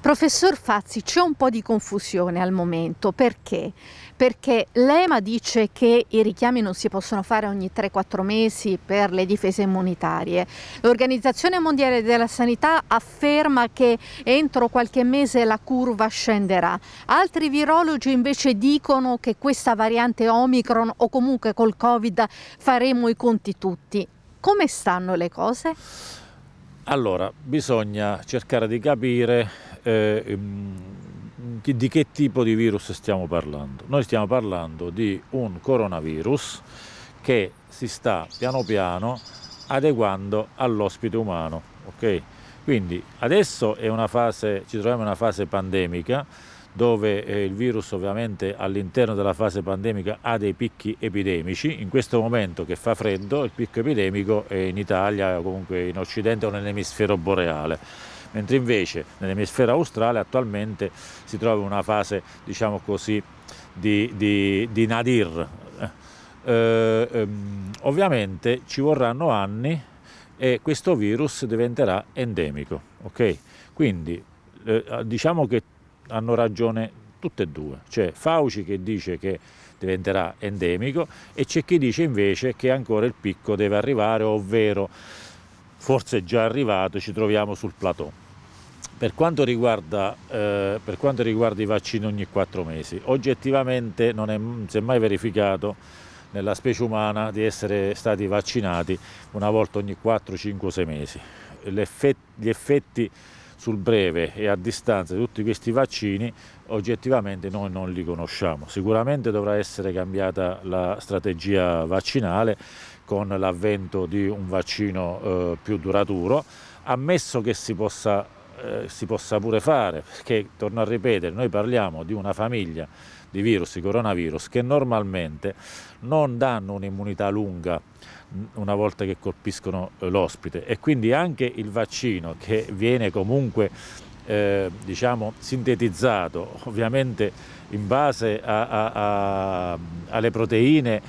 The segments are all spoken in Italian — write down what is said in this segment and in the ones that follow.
Professor Fazzi, c'è un po' di confusione al momento, perché? Perché l'EMA dice che i richiami non si possono fare ogni 3-4 mesi per le difese immunitarie. L'Organizzazione Mondiale della Sanità afferma che entro qualche mese la curva scenderà. Altri virologi invece dicono che questa variante Omicron o comunque col Covid faremo i conti tutti. Come stanno le cose? Allora, bisogna cercare di capire eh, ehm, di che tipo di virus stiamo parlando? Noi stiamo parlando di un coronavirus che si sta piano piano adeguando all'ospite umano. Okay? Quindi adesso fase, ci troviamo in una fase pandemica dove eh, il virus ovviamente all'interno della fase pandemica ha dei picchi epidemici. In questo momento che fa freddo il picco epidemico è in Italia, comunque in Occidente o nell'emisfero boreale mentre invece nell'emisfero australe attualmente si trova in una fase diciamo così, di, di, di, nadir. Eh, ehm, ovviamente ci vorranno anni e questo virus diventerà endemico. Okay? Quindi eh, diciamo che hanno ragione tutte e due, cioè Fauci che dice che diventerà endemico e c'è chi dice invece che ancora il picco deve arrivare, ovvero forse è già arrivato, e ci troviamo sul plateau. Per quanto, riguarda, eh, per quanto riguarda i vaccini ogni quattro mesi, oggettivamente non, è, non si è mai verificato nella specie umana di essere stati vaccinati una volta ogni 4, 5, 6 mesi. Effetti, gli effetti sul breve e a distanza di tutti questi vaccini oggettivamente noi non li conosciamo. Sicuramente dovrà essere cambiata la strategia vaccinale con l'avvento di un vaccino eh, più duraturo, ammesso che si possa eh, si possa pure fare, perché torno a ripetere, noi parliamo di una famiglia di virus, di coronavirus, che normalmente non danno un'immunità lunga mm, una volta che colpiscono eh, l'ospite e quindi anche il vaccino che viene comunque eh, diciamo sintetizzato ovviamente in base a, a, a, alle proteine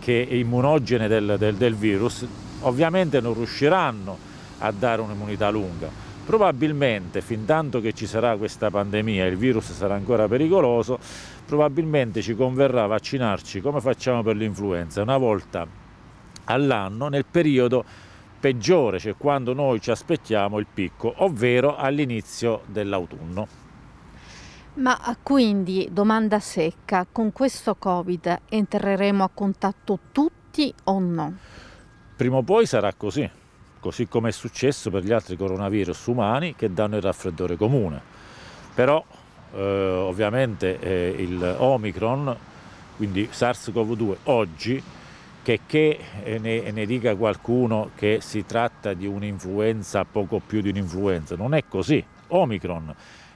che immunogene del, del, del virus ovviamente non riusciranno a dare un'immunità lunga Probabilmente, fin tanto che ci sarà questa pandemia, il virus sarà ancora pericoloso, probabilmente ci converrà vaccinarci come facciamo per l'influenza, una volta all'anno nel periodo peggiore, cioè quando noi ci aspettiamo il picco, ovvero all'inizio dell'autunno. Ma quindi, domanda secca, con questo Covid entreremo a contatto tutti o no? Prima o poi sarà così, così come è successo per gli altri coronavirus umani che danno il raffreddore comune. Però eh, ovviamente eh, il Omicron, quindi SARS-CoV-2 oggi, che, che eh, ne, ne, dica qualcuno che si tratta di un'influenza poco più di un'influenza, non è così. Omicron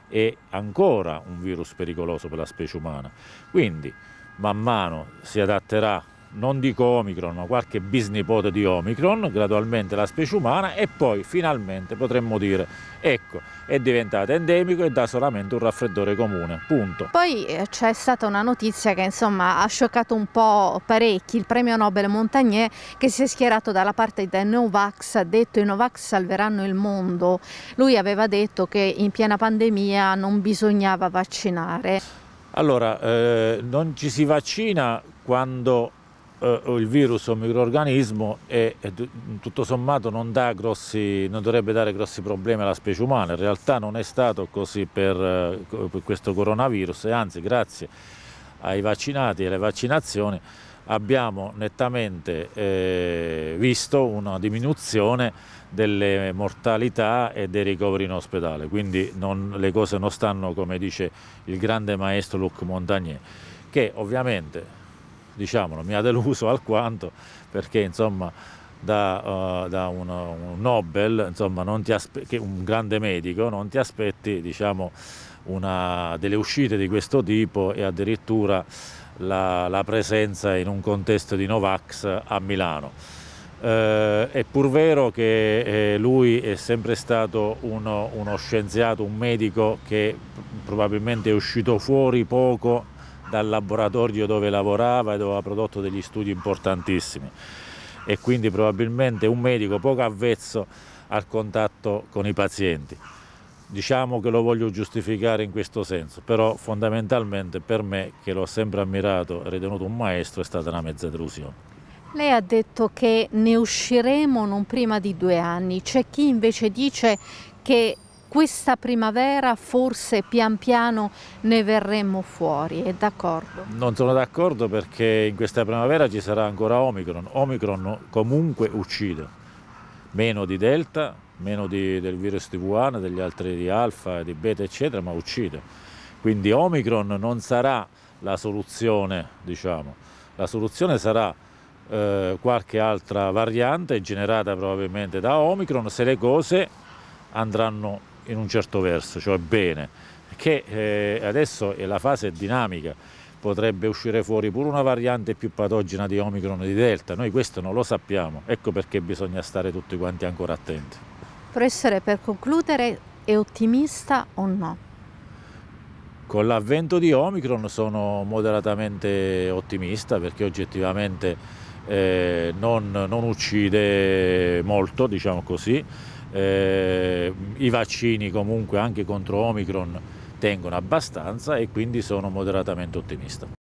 è ancora un virus pericoloso per la specie umana. Quindi man mano si adatterà non dico Omicron, ma qualche bisnipote di Omicron, gradualmente la specie umana e poi finalmente potremmo dire ecco, è diventata endemico e dà solamente un raffreddore comune, punto. Poi eh, c'è stata una notizia che insomma ha scioccato un po' parecchi, il premio Nobel Montagnier che si è schierato dalla parte dei Novax, ha detto i Novax salveranno il mondo, lui aveva detto che in piena pandemia non bisognava vaccinare. Allora, eh, non ci si vaccina quando eh, il virus o un microorganismo e, e tutto sommato non, grossi, non, dovrebbe dare grossi problemi alla specie umana. In realtà non è stato così per, eh, per questo coronavirus e anzi grazie ai vaccinati e alle vaccinazioni abbiamo nettamente eh, visto una diminuzione delle mortalità e dei ricoveri in ospedale, quindi non, le cose non stanno come dice il grande maestro Luc Montagnier, che ovviamente diciamolo, mi ha deluso alquanto perché insomma da, uh, da un, un, Nobel, insomma, aspe- che un grande medico, non ti aspetti diciamo, una, delle uscite di questo tipo e addirittura la, la presenza in un contesto di Novax a Milano. Eh, è pur vero che eh, lui è sempre stato uno, uno scienziato, un medico che probabilmente è uscito fuori poco dal laboratorio dove lavorava e dove ha prodotto degli studi importantissimi e quindi probabilmente un medico poco avvezzo al contatto con i pazienti. Diciamo che lo voglio giustificare in questo senso, però fondamentalmente per me, che l'ho sempre ammirato e ritenuto un maestro, è stata una mezza delusione. Lei ha detto che ne usciremo non prima di due anni, c'è chi invece dice che questa primavera forse pian piano ne verremo fuori, è d'accordo? Non sono d'accordo perché in questa primavera ci sarà ancora Omicron, Omicron comunque uccide, meno di Delta, meno di, del virus di Wuhan, degli altri di Alfa, di Beta eccetera, ma uccide. Quindi Omicron non sarà la soluzione, diciamo, la soluzione sarà eh, qualche altra variante generata probabilmente da Omicron se le cose andranno in un certo verso, cioè bene, che eh, adesso è la fase dinamica, potrebbe uscire fuori pure una variante più patogena di Omicron e di Delta, noi questo non lo sappiamo, ecco perché bisogna stare tutti quanti ancora attenti. Professore, per concludere, è ottimista o no? Con l'avvento di Omicron sono moderatamente ottimista perché oggettivamente eh, non, non uccide molto, diciamo così, eh, i vaccini comunque anche contro Omicron tengono abbastanza e quindi sono moderatamente ottimista.